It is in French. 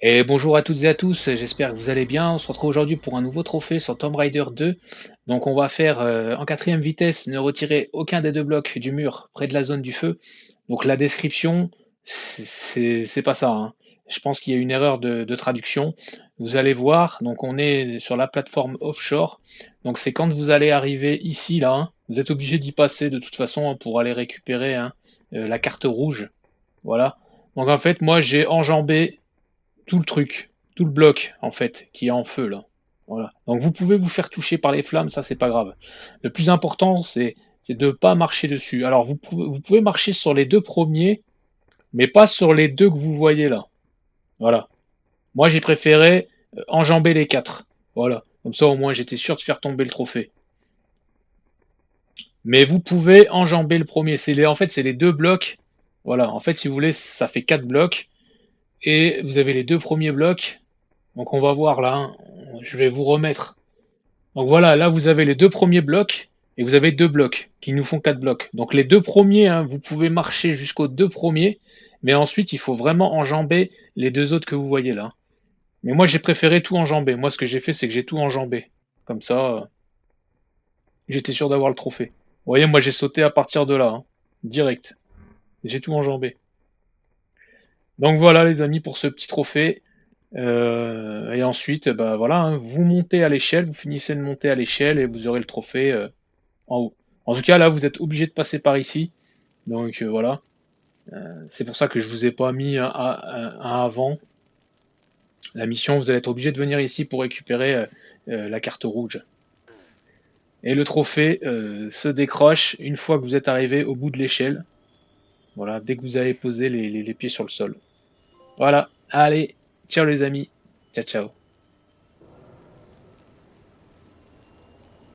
Et bonjour à toutes et à tous, j'espère que vous allez bien. On se retrouve aujourd'hui pour un nouveau trophée sur Tomb Raider 2. Donc on va faire euh, en quatrième vitesse, ne retirer aucun des deux blocs du mur près de la zone du feu. Donc la description, c'est pas ça. Hein. Je pense qu'il y a une erreur de, traduction. Vous allez voir, donc on est sur la plateforme offshore. Donc c'est quand vous allez arriver ici, là, hein. vous êtes obligé d'y passer de toute façon hein, pour aller récupérer euh, la carte rouge. Voilà. Donc en fait, moi j'ai enjambé tout le truc, tout le bloc, en fait, qui est en feu, là. Voilà. Donc vous pouvez vous faire toucher par les flammes, ça c'est pas grave. Le plus important, c'est de ne pas marcher dessus. Alors vous pouvez, vous pouvez marcher sur les deux premiers, mais pas sur les deux que vous voyez là. Voilà. Moi j'ai préféré euh, enjamber les quatre. Voilà. Comme ça au moins j'étais sûr de faire tomber le trophée. Mais vous pouvez enjamber le premier. C'est en fait c'est les deux blocs. Voilà. En fait si vous voulez ça fait quatre blocs. Et vous avez les deux premiers blocs. Donc on va voir là, hein. je vais vous remettre. Donc voilà, là vous avez les deux premiers blocs et vous avez deux blocs qui nous font quatre blocs. Donc les deux premiers, hein, vous pouvez marcher jusqu'aux deux premiers, mais ensuite il faut vraiment enjamber les deux autres que vous voyez là. Mais moi j'ai préféré tout enjamber. Moi ce que j'ai fait c'est que j'ai tout enjambé. Comme ça, j'étais sûr d'avoir le trophée. Vous voyez, moi j'ai sauté à partir de là, hein. direct. J'ai tout enjambé. Donc voilà les amis pour ce petit trophée. Euh, et ensuite, bah voilà, hein, vous montez à l'échelle, vous finissez de monter à l'échelle et vous aurez le trophée euh, en haut. En tout cas, là, vous êtes obligé de passer par ici. Donc euh, voilà. c'est pour ça que je vous ai pas mis un, avant. La mission, vous allez être obligé de venir ici pour récupérer la carte rouge. Et le trophée se décroche une fois que vous êtes arrivé au bout de l'échelle. Voilà, dès que vous avez posé les pieds sur le sol. Voilà. Allez, ciao les amis. Ciao, ciao.